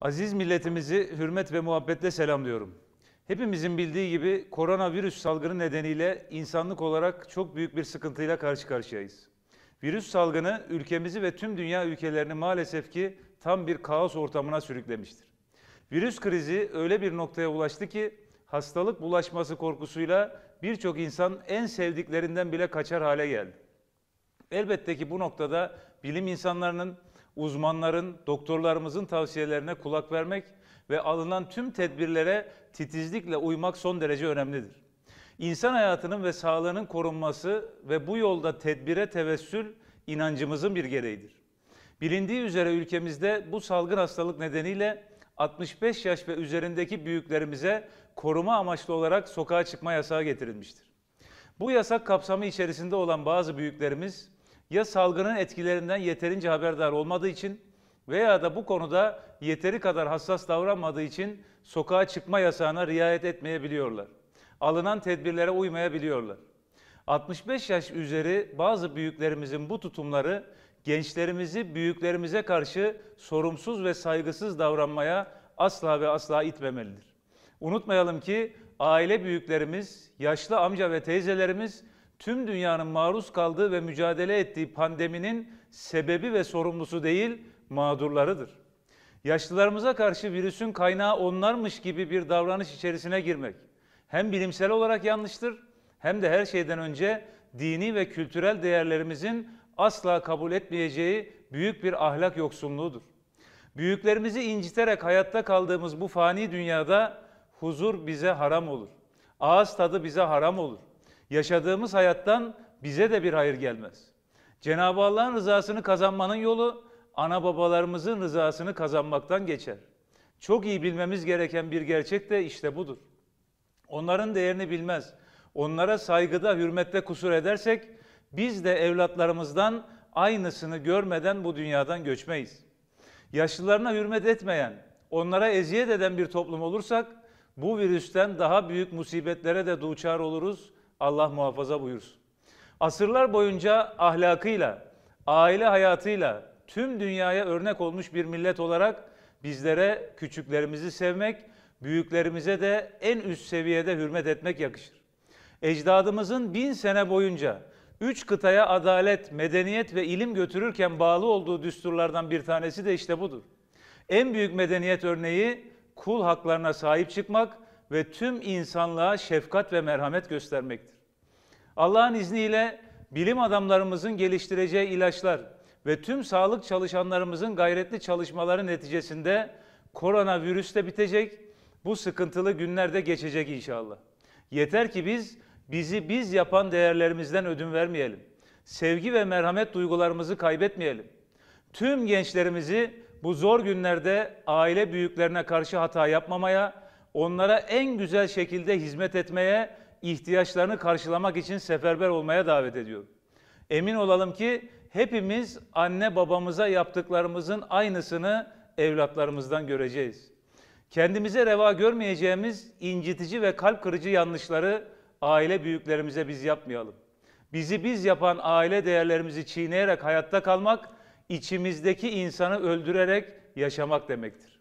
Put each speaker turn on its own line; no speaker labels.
Aziz milletimizi hürmet ve muhabbetle selamlıyorum. Hepimizin bildiği gibi koronavirüs salgını nedeniyle insanlık olarak çok büyük bir sıkıntıyla karşı karşıyayız. Virüs salgını ülkemizi ve tüm dünya ülkelerini maalesef ki tam bir kaos ortamına sürüklemiştir. Virüs krizi öyle bir noktaya ulaştı ki hastalık bulaşması korkusuyla birçok insan en sevdiklerinden bile kaçar hale geldi. Elbette ki bu noktada bilim insanlarının uzmanların, doktorlarımızın tavsiyelerine kulak vermek ve alınan tüm tedbirlere titizlikle uymak son derece önemlidir. İnsan hayatının ve sağlığının korunması ve bu yolda tedbire tevessül inancımızın bir gereğidir. Bilindiği üzere ülkemizde bu salgın hastalık nedeniyle 65 yaş ve üzerindeki büyüklerimize koruma amaçlı olarak sokağa çıkma yasağı getirilmiştir. Bu yasak kapsamı içerisinde olan bazı büyüklerimiz ya salgının etkilerinden yeterince haberdar olmadığı için veya da bu konuda yeteri kadar hassas davranmadığı için sokağa çıkma yasağına riayet etmeyebiliyorlar. Alınan tedbirlere uymayabiliyorlar. 65 yaş üzeri bazı büyüklerimizin bu tutumları gençlerimizi büyüklerimize karşı sorumsuz ve saygısız davranmaya asla ve asla itmemelidir. Unutmayalım ki aile büyüklerimiz, yaşlı amca ve teyzelerimiz tüm dünyanın maruz kaldığı ve mücadele ettiği pandeminin sebebi ve sorumlusu değil, mağdurlarıdır. Yaşlılarımıza karşı virüsün kaynağı onlarmış gibi bir davranış içerisine girmek hem bilimsel olarak yanlıştır hem de her şeyden önce dini ve kültürel değerlerimizin asla kabul etmeyeceği büyük bir ahlak yoksunluğudur. Büyüklerimizi inciterek hayatta kaldığımız bu fani dünyada huzur bize haram olur. Ağız tadı bize haram olur. Yaşadığımız hayattan bize de bir hayır gelmez. Cenab-ı Allah'ın rızasını kazanmanın yolu ana babalarımızın rızasını kazanmaktan geçer. Çok iyi bilmemiz gereken bir gerçek de işte budur. Onların değerini bilmez. Onlara saygıda, hürmette kusur edersek biz de evlatlarımızdan aynısını görmeden bu dünyadan göçmeyiz. Yaşlılarına hürmet etmeyen, onlara eziyet eden bir toplum olursak bu virüsten daha büyük musibetlere de duçar oluruz Allah muhafaza buyursun. Asırlar boyunca ahlakıyla, aile hayatıyla tüm dünyaya örnek olmuş bir millet olarak bizlere küçüklerimizi sevmek, büyüklerimize de en üst seviyede hürmet etmek yakışır. Ecdadımızın bin sene boyunca üç kıtaya adalet, medeniyet ve ilim götürürken bağlı olduğu düsturlardan bir tanesi de işte budur. En büyük medeniyet örneği kul haklarına sahip çıkmak ve tüm insanlığa şefkat ve merhamet göstermektir. Allah'ın izniyle bilim adamlarımızın geliştireceği ilaçlar ve tüm sağlık çalışanlarımızın gayretli çalışmaları neticesinde koronavirüs de bitecek, bu sıkıntılı günler de geçecek inşallah. Yeter ki biz bizi biz yapan değerlerimizden ödün vermeyelim. Sevgi ve merhamet duygularımızı kaybetmeyelim. Tüm gençlerimizi bu zor günlerde aile büyüklerine karşı hata yapmamaya, onlara en güzel şekilde hizmet etmeye, ihtiyaçlarını karşılamak için seferber olmaya davet ediyorum. Emin olalım ki hepimiz anne babamıza yaptıklarımızın aynısını evlatlarımızdan göreceğiz. Kendimize reva görmeyeceğimiz incitici ve kalp kırıcı yanlışları aile büyüklerimize biz yapmayalım. Bizi biz yapan aile değerlerimizi çiğneyerek hayatta kalmak, içimizdeki insanı öldürerek yaşamak demektir.